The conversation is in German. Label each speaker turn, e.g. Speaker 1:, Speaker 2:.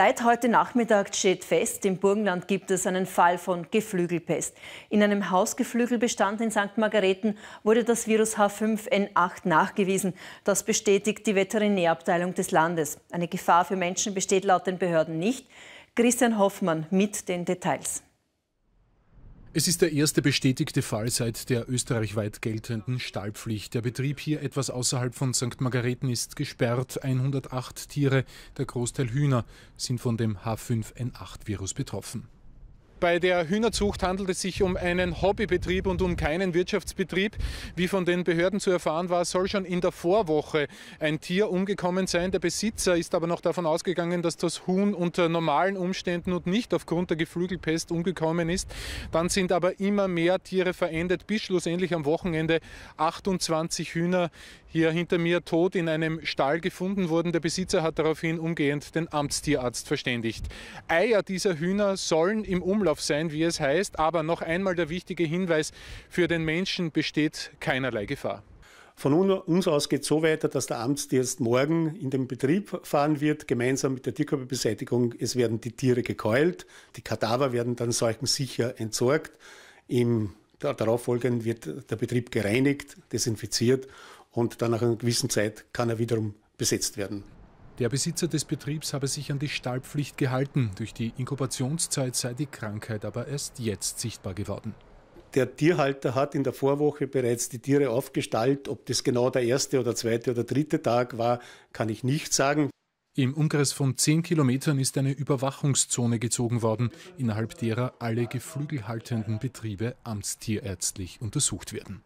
Speaker 1: Seit heute Nachmittag steht fest, im Burgenland gibt es einen Fall von Geflügelpest. In einem Hausgeflügelbestand in St. Margareten wurde das Virus H5N8 nachgewiesen. Das bestätigt die Veterinärabteilung des Landes. Eine Gefahr für Menschen besteht laut den Behörden nicht. Christian Hoffmann mit den Details.
Speaker 2: Es ist der erste bestätigte Fall seit der österreichweit geltenden Stallpflicht. Der Betrieb hier etwas außerhalb von St. Margareten ist gesperrt. 108 Tiere, der Großteil Hühner, sind von dem H5N8-Virus betroffen. Bei der Hühnerzucht handelt es sich um einen Hobbybetrieb und um keinen Wirtschaftsbetrieb. Wie von den Behörden zu erfahren war, soll schon in der Vorwoche ein Tier umgekommen sein. Der Besitzer ist aber noch davon ausgegangen, dass das Huhn unter normalen Umständen und nicht aufgrund der Geflügelpest umgekommen ist. Dann sind aber immer mehr Tiere verendet, bis schlussendlich am Wochenende 28 Hühner hier hinter mir tot in einem Stall gefunden wurden. Der Besitzer hat daraufhin umgehend den Amtstierarzt verständigt. Eier dieser Hühner sollen im Umlauf Ablauf sein, wie es heißt. Aber noch einmal der wichtige Hinweis, für den Menschen
Speaker 3: besteht keinerlei Gefahr. Von uns aus geht es so weiter, dass der Amtsdienst morgen in den Betrieb fahren wird, gemeinsam mit der Tierkörperbeseitigung. Es werden die Tiere gekeult, die Kadaver werden dann seuchensicher entsorgt. Im darauffolgend wird der Betrieb gereinigt, desinfiziert und dann nach einer gewissen Zeit kann er wiederum besetzt werden.
Speaker 2: Der Besitzer des Betriebs habe sich an die Stallpflicht gehalten. Durch die Inkubationszeit sei die Krankheit aber erst jetzt sichtbar geworden.
Speaker 3: Der Tierhalter hat in der Vorwoche bereits die Tiere aufgestallt. Ob das genau der erste oder zweite oder dritte Tag war, kann ich nicht sagen.
Speaker 2: Im Umkreis von 10 Kilometern ist eine Überwachungszone gezogen worden, innerhalb derer alle geflügelhaltenden Betriebe amtstierärztlich untersucht werden.